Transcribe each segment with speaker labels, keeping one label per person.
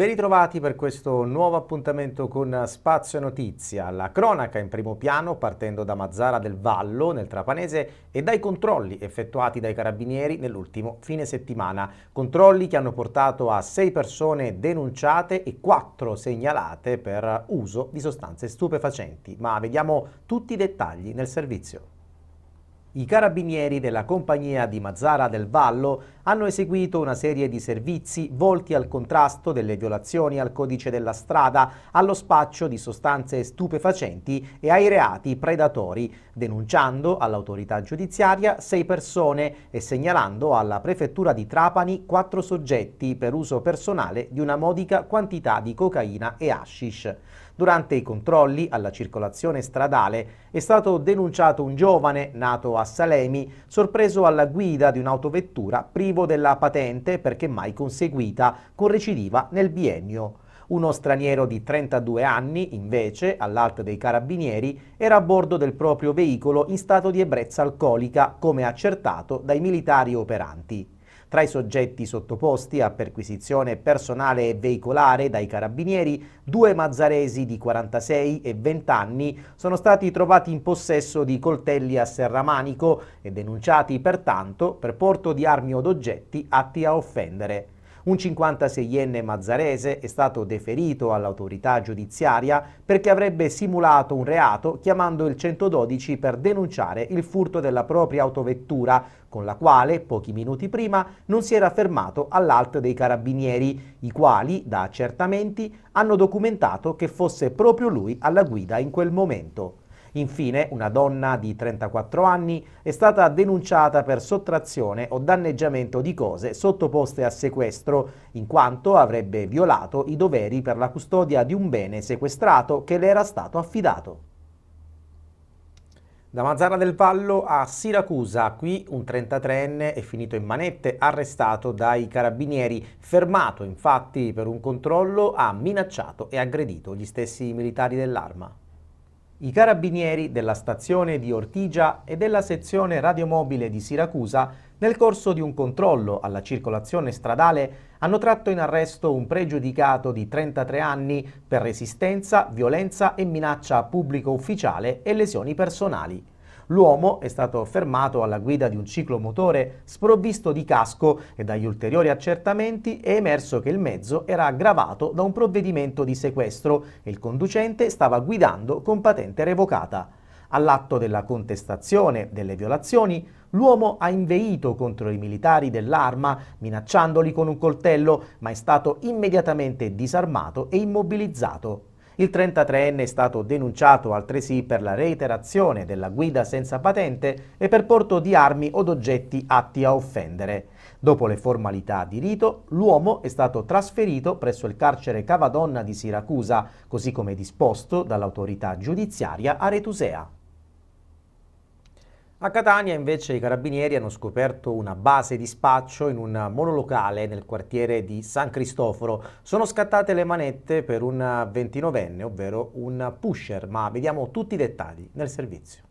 Speaker 1: Ben ritrovati per questo nuovo appuntamento con Spazio Notizia. La cronaca in primo piano partendo da Mazzara del Vallo nel Trapanese e dai controlli effettuati dai carabinieri nell'ultimo fine settimana. Controlli che hanno portato a sei persone denunciate e quattro segnalate per uso di sostanze stupefacenti. Ma vediamo tutti i dettagli nel servizio. I carabinieri della compagnia di Mazzara del Vallo hanno eseguito una serie di servizi volti al contrasto delle violazioni al codice della strada, allo spaccio di sostanze stupefacenti e ai reati predatori, denunciando all'autorità giudiziaria sei persone e segnalando alla prefettura di Trapani quattro soggetti per uso personale di una modica quantità di cocaina e hashish. Durante i controlli alla circolazione stradale è stato denunciato un giovane nato a Salemi sorpreso alla guida di un'autovettura privo della patente perché mai conseguita con recidiva nel biennio. Uno straniero di 32 anni, invece, all'alto dei carabinieri, era a bordo del proprio veicolo in stato di ebbrezza alcolica, come accertato dai militari operanti. Tra i soggetti sottoposti a perquisizione personale e veicolare dai carabinieri, due mazzaresi di 46 e 20 anni sono stati trovati in possesso di coltelli a serramanico e denunciati pertanto per porto di armi o d'oggetti atti a offendere. Un 56enne mazzarese è stato deferito all'autorità giudiziaria perché avrebbe simulato un reato chiamando il 112 per denunciare il furto della propria autovettura, con la quale, pochi minuti prima, non si era fermato all'alt dei carabinieri, i quali, da accertamenti, hanno documentato che fosse proprio lui alla guida in quel momento. Infine, una donna di 34 anni è stata denunciata per sottrazione o danneggiamento di cose sottoposte a sequestro, in quanto avrebbe violato i doveri per la custodia di un bene sequestrato che le era stato affidato. Da Mazzara del Vallo a Siracusa, qui un 33enne è finito in manette, arrestato dai carabinieri, fermato infatti per un controllo, ha minacciato e aggredito gli stessi militari dell'arma. I carabinieri della stazione di Ortigia e della sezione radiomobile di Siracusa, nel corso di un controllo alla circolazione stradale, hanno tratto in arresto un pregiudicato di 33 anni per resistenza, violenza e minaccia a pubblico ufficiale e lesioni personali l'uomo è stato fermato alla guida di un ciclomotore sprovvisto di casco e dagli ulteriori accertamenti è emerso che il mezzo era aggravato da un provvedimento di sequestro e il conducente stava guidando con patente revocata. All'atto della contestazione delle violazioni, l'uomo ha inveito contro i militari dell'arma, minacciandoli con un coltello, ma è stato immediatamente disarmato e immobilizzato. Il 33enne è stato denunciato altresì per la reiterazione della guida senza patente e per porto di armi o oggetti atti a offendere. Dopo le formalità di rito, l'uomo è stato trasferito presso il carcere Cavadonna di Siracusa, così come disposto dall'autorità giudiziaria aretusea. A Catania invece i carabinieri hanno scoperto una base di spaccio in un monolocale nel quartiere di San Cristoforo. Sono scattate le manette per un ventinovenne, ovvero un pusher, ma vediamo tutti i dettagli nel servizio.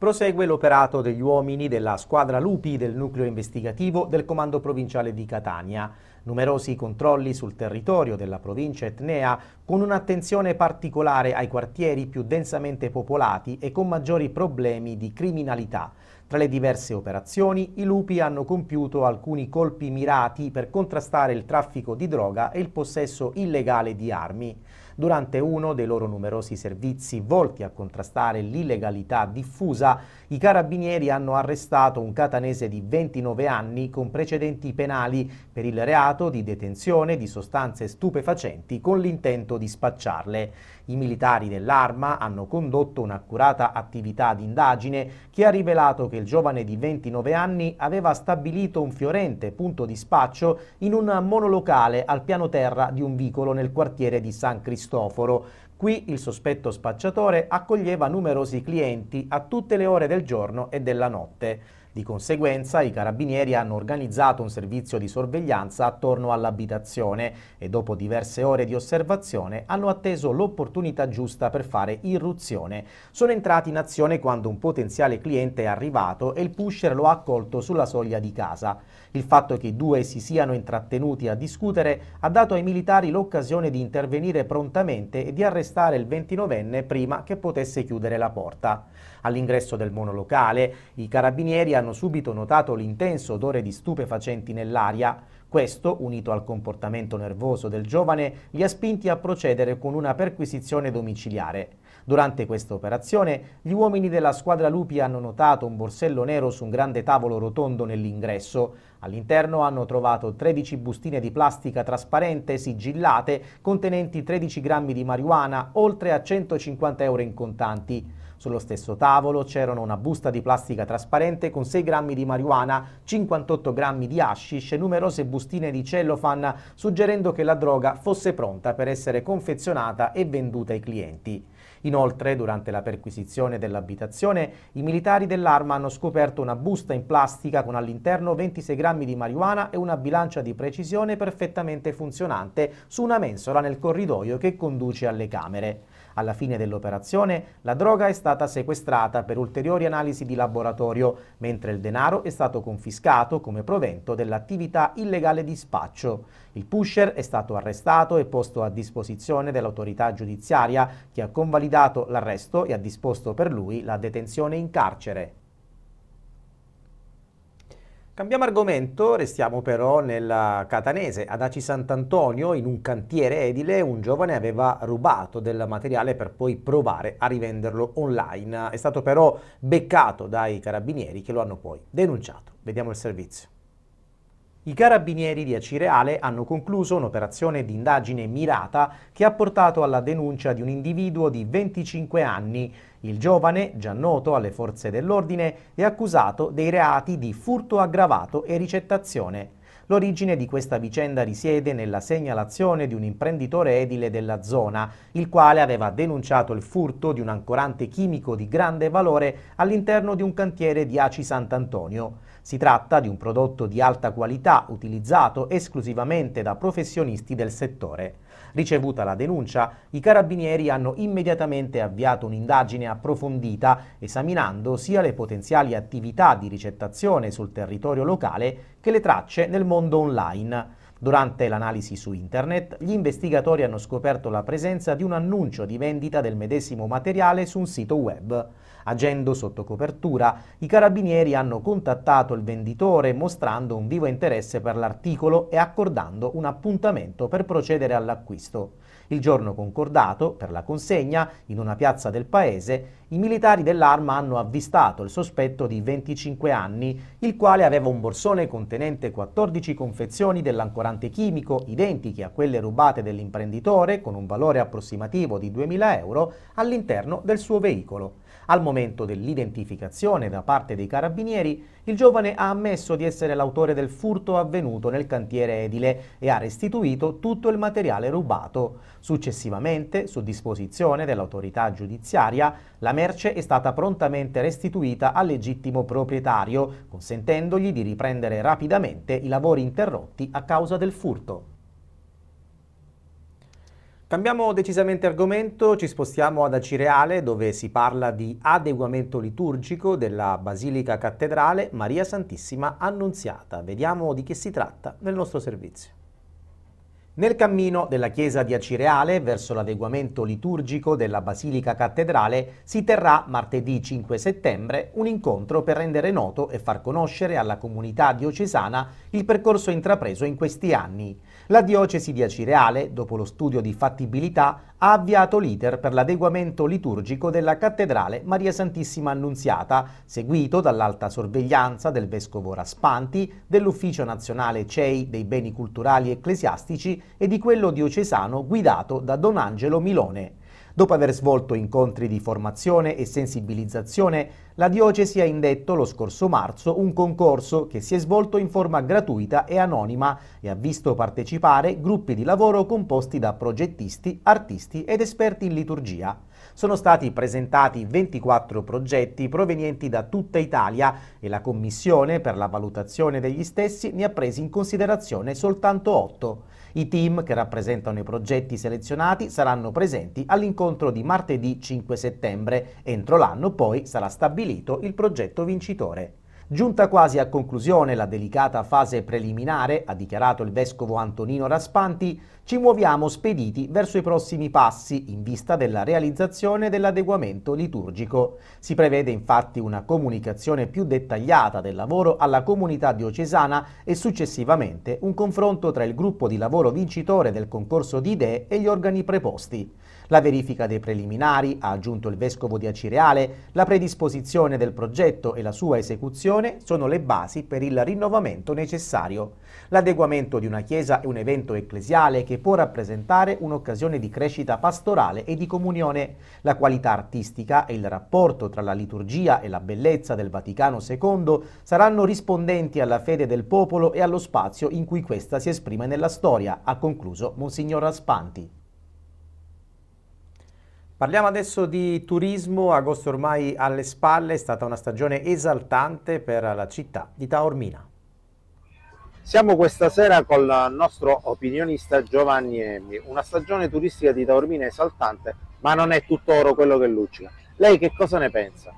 Speaker 1: Prosegue l'operato degli uomini della squadra Lupi del nucleo investigativo del Comando Provinciale di Catania. Numerosi controlli sul territorio della provincia etnea con un'attenzione particolare ai quartieri più densamente popolati e con maggiori problemi di criminalità. Tra le diverse operazioni i lupi hanno compiuto alcuni colpi mirati per contrastare il traffico di droga e il possesso illegale di armi durante uno dei loro numerosi servizi volti a contrastare l'illegalità diffusa, i carabinieri hanno arrestato un catanese di 29 anni con precedenti penali per il reato di detenzione di sostanze stupefacenti con l'intento di spacciarle. I militari dell'arma hanno condotto un'accurata attività di indagine che ha rivelato che il giovane di 29 anni aveva stabilito un fiorente punto di spaccio in un monolocale al piano terra di un vicolo nel quartiere di San Cristoforo Cristoforo. Qui il sospetto spacciatore accoglieva numerosi clienti a tutte le ore del giorno e della notte. Di conseguenza i carabinieri hanno organizzato un servizio di sorveglianza attorno all'abitazione e dopo diverse ore di osservazione hanno atteso l'opportunità giusta per fare irruzione. Sono entrati in azione quando un potenziale cliente è arrivato e il pusher lo ha accolto sulla soglia di casa. Il fatto che i due si siano intrattenuti a discutere ha dato ai militari l'occasione di intervenire prontamente e di arrestare il 29enne prima che potesse chiudere la porta. All'ingresso del monolocale, i carabinieri hanno subito notato l'intenso odore di stupefacenti nell'aria. Questo, unito al comportamento nervoso del giovane, li ha spinti a procedere con una perquisizione domiciliare. Durante questa operazione gli uomini della squadra Lupi hanno notato un borsello nero su un grande tavolo rotondo nell'ingresso. All'interno hanno trovato 13 bustine di plastica trasparente sigillate contenenti 13 grammi di marijuana, oltre a 150 euro in contanti. Sullo stesso tavolo c'erano una busta di plastica trasparente con 6 grammi di marijuana, 58 grammi di hashish e numerose bustine di cellofan, suggerendo che la droga fosse pronta per essere confezionata e venduta ai clienti. Inoltre, durante la perquisizione dell'abitazione, i militari dell'arma hanno scoperto una busta in plastica con all'interno 26 grammi di marijuana e una bilancia di precisione perfettamente funzionante su una mensola nel corridoio che conduce alle camere. Alla fine dell'operazione la droga è stata sequestrata per ulteriori analisi di laboratorio, mentre il denaro è stato confiscato come provento dell'attività illegale di spaccio. Il pusher è stato arrestato e posto a disposizione dell'autorità giudiziaria che ha convalidato l'arresto e ha disposto per lui la detenzione in carcere. Cambiamo argomento, restiamo però nella Catanese. Ad Aci Sant'Antonio, in un cantiere edile, un giovane aveva rubato del materiale per poi provare a rivenderlo online. È stato però beccato dai carabinieri che lo hanno poi denunciato. Vediamo il servizio. I carabinieri di Acireale hanno concluso un'operazione di indagine mirata che ha portato alla denuncia di un individuo di 25 anni. Il giovane, già noto alle forze dell'ordine, è accusato dei reati di furto aggravato e ricettazione. L'origine di questa vicenda risiede nella segnalazione di un imprenditore edile della zona, il quale aveva denunciato il furto di un ancorante chimico di grande valore all'interno di un cantiere di Aci Sant'Antonio. Si tratta di un prodotto di alta qualità utilizzato esclusivamente da professionisti del settore. Ricevuta la denuncia, i carabinieri hanno immediatamente avviato un'indagine approfondita esaminando sia le potenziali attività di ricettazione sul territorio locale che le tracce nel mondo online. Durante l'analisi su internet, gli investigatori hanno scoperto la presenza di un annuncio di vendita del medesimo materiale su un sito web. Agendo sotto copertura, i carabinieri hanno contattato il venditore mostrando un vivo interesse per l'articolo e accordando un appuntamento per procedere all'acquisto. Il giorno concordato, per la consegna, in una piazza del paese, i militari dell'arma hanno avvistato il sospetto di 25 anni, il quale aveva un borsone contenente 14 confezioni dell'ancorante chimico identiche a quelle rubate dell'imprenditore con un valore approssimativo di 2.000 euro all'interno del suo veicolo. Al momento dell'identificazione da parte dei carabinieri, il giovane ha ammesso di essere l'autore del furto avvenuto nel cantiere edile e ha restituito tutto il materiale rubato. Successivamente, su disposizione dell'autorità giudiziaria, la merce è stata prontamente restituita al legittimo proprietario, consentendogli di riprendere rapidamente i lavori interrotti a causa del furto. Cambiamo decisamente argomento, ci spostiamo ad Acireale dove si parla di adeguamento liturgico della Basilica Cattedrale Maria Santissima Annunziata. Vediamo di che si tratta nel nostro servizio. Nel cammino della chiesa di Acireale verso l'adeguamento liturgico della Basilica Cattedrale si terrà martedì 5 settembre un incontro per rendere noto e far conoscere alla comunità diocesana il percorso intrapreso in questi anni. La diocesi di Acireale, dopo lo studio di fattibilità, ha avviato l'iter per l'adeguamento liturgico della cattedrale Maria Santissima Annunziata, seguito dall'alta sorveglianza del vescovo Raspanti, dell'Ufficio Nazionale CEI dei Beni Culturali Ecclesiastici e di quello diocesano guidato da Don Angelo Milone. Dopo aver svolto incontri di formazione e sensibilizzazione, la Diocesi ha indetto lo scorso marzo un concorso che si è svolto in forma gratuita e anonima e ha visto partecipare gruppi di lavoro composti da progettisti, artisti ed esperti in liturgia. Sono stati presentati 24 progetti provenienti da tutta Italia e la Commissione per la valutazione degli stessi ne ha presi in considerazione soltanto 8. I team che rappresentano i progetti selezionati saranno presenti all'incontro di martedì 5 settembre. Entro l'anno poi sarà stabilito il progetto vincitore. Giunta quasi a conclusione la delicata fase preliminare, ha dichiarato il vescovo Antonino Raspanti, ci muoviamo spediti verso i prossimi passi in vista della realizzazione dell'adeguamento liturgico. Si prevede infatti una comunicazione più dettagliata del lavoro alla comunità diocesana e successivamente un confronto tra il gruppo di lavoro vincitore del concorso di idee e gli organi preposti la verifica dei preliminari, ha aggiunto il vescovo di Acireale, la predisposizione del progetto e la sua esecuzione sono le basi per il rinnovamento necessario. L'adeguamento di una chiesa è un evento ecclesiale che può rappresentare un'occasione di crescita pastorale e di comunione. La qualità artistica e il rapporto tra la liturgia e la bellezza del Vaticano II saranno rispondenti alla fede del popolo e allo spazio in cui questa si esprime nella storia, ha concluso Monsignor Aspanti. Parliamo adesso di turismo, agosto ormai alle spalle, è stata una stagione esaltante per la città di Taormina. Siamo questa sera con il nostro opinionista Giovanni Emmi, una stagione turistica di Taormina esaltante, ma non è tutt'oro quello che luccica. Lei che cosa ne pensa?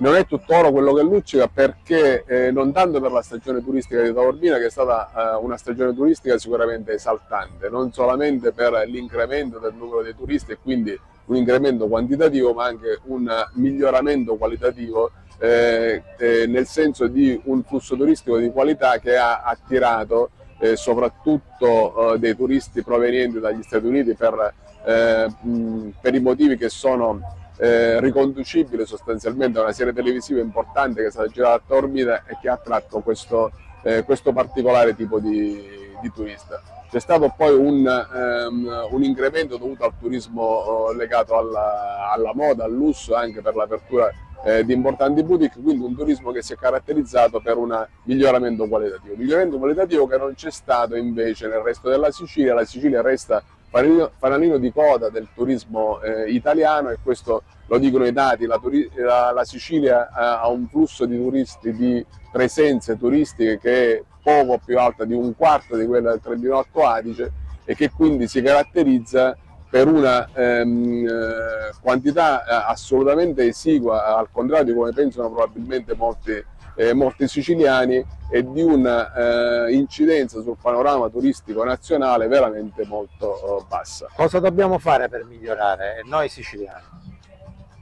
Speaker 2: Non è tutt'oro quello che luccica perché eh, non tanto per la stagione turistica di Taormina che è stata eh, una stagione turistica sicuramente esaltante, non solamente per l'incremento del numero dei turisti e quindi un incremento quantitativo ma anche un miglioramento qualitativo eh, eh, nel senso di un flusso turistico di qualità che ha attirato eh, soprattutto eh, dei turisti provenienti dagli Stati Uniti per, eh, mh, per i motivi che sono eh, riconducibili sostanzialmente a una serie televisiva importante che è stata girata a Ormida e che ha attratto questo, questo particolare tipo di, di turista. C'è stato poi un, ehm, un incremento dovuto al turismo eh, legato alla, alla, moda, al lusso, anche per l'apertura eh, di importanti boutique, quindi un turismo che si è caratterizzato per un miglioramento qualitativo. Miglioramento qualitativo che non c'è stato invece nel resto della Sicilia, la Sicilia resta fanalino di coda del turismo eh, italiano e questo lo dicono i dati, la, la, la Sicilia ha, ha, un flusso di turisti, di presenze turistiche che poco più alta di un quarto di quella del Trentino Alto Adige e che quindi si caratterizza per una ehm, eh, quantità eh, assolutamente esigua, al contrario di come pensano probabilmente molti, eh, molti siciliani, e di una eh, incidenza sul panorama turistico nazionale veramente molto oh, bassa. Cosa dobbiamo fare per migliorare noi siciliani?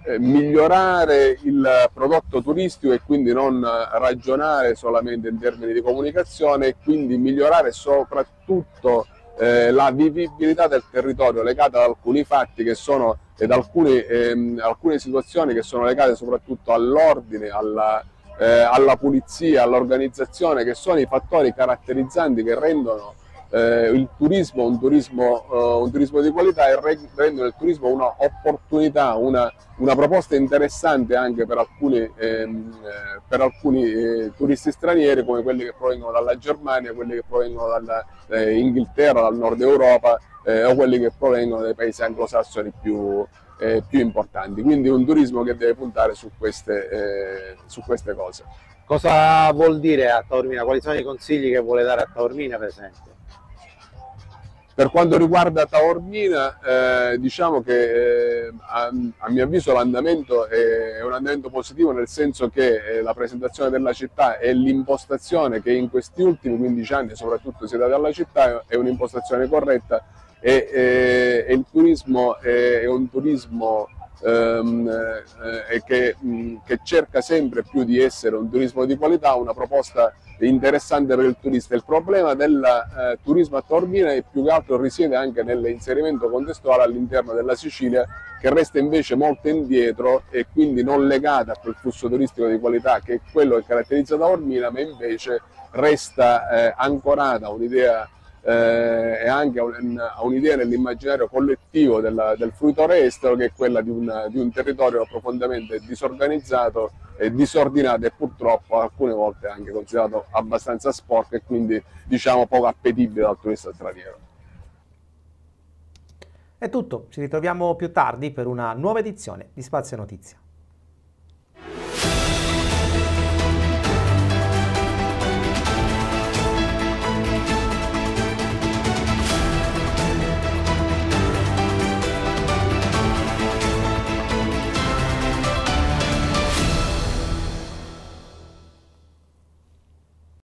Speaker 2: Eh, migliorare il prodotto turistico e quindi non ragionare solamente in termini di comunicazione e quindi migliorare soprattutto eh, la vivibilità del territorio legata ad alcuni fatti che sono ed alcune, ehm, alcune situazioni che sono legate soprattutto all'ordine, alla, eh, alla pulizia, all'organizzazione, che sono i fattori caratterizzanti che rendono eh, il turismo, un turismo, uh, un turismo, di qualità e rendono il turismo un'opportunità, una, una, proposta interessante anche per alcuni, ehm, eh, per alcuni eh, turisti stranieri come quelli che provengono dalla Germania, quelli che provengono dall'Inghilterra, eh, dal nord Europa o quelli che provengono dai paesi anglosassoni più, più, importanti. Quindi un turismo che deve puntare su queste, su queste cose. Cosa vuol dire a Taormina? Quali sono i consigli che vuole dare a Taormina, per esempio? Per quanto riguarda Taormina, eh, diciamo che eh, a, a, mio avviso l'andamento è, è, un andamento positivo nel senso che eh, la presentazione della città e l'impostazione che in questi ultimi 15 anni soprattutto si è data alla città è un'impostazione corretta e, e, eh, e il turismo è, è un turismo ehm, eh, che, mh, mm, che, cerca sempre più di essere un turismo di qualità, una proposta interessante per il turista. Il problema del eh, turismo a Tormina è più che altro risiede anche nell'inserimento contestuale all'interno della Sicilia che resta invece molto indietro e quindi non legata a quel flusso turistico di qualità che è quello che caratterizza Tormina ma invece resta eh, ancorata a un'idea eh, e anche a, un, a un'idea nell'immaginario collettivo della, del fruitore estero che è quella di, una, di un territorio profondamente disorganizzato e disordinato e purtroppo alcune volte anche considerato abbastanza sporco e quindi diciamo poco appetibile dal turista straniero.
Speaker 1: È tutto, ci ritroviamo più tardi per una nuova edizione di Spazio Notizia.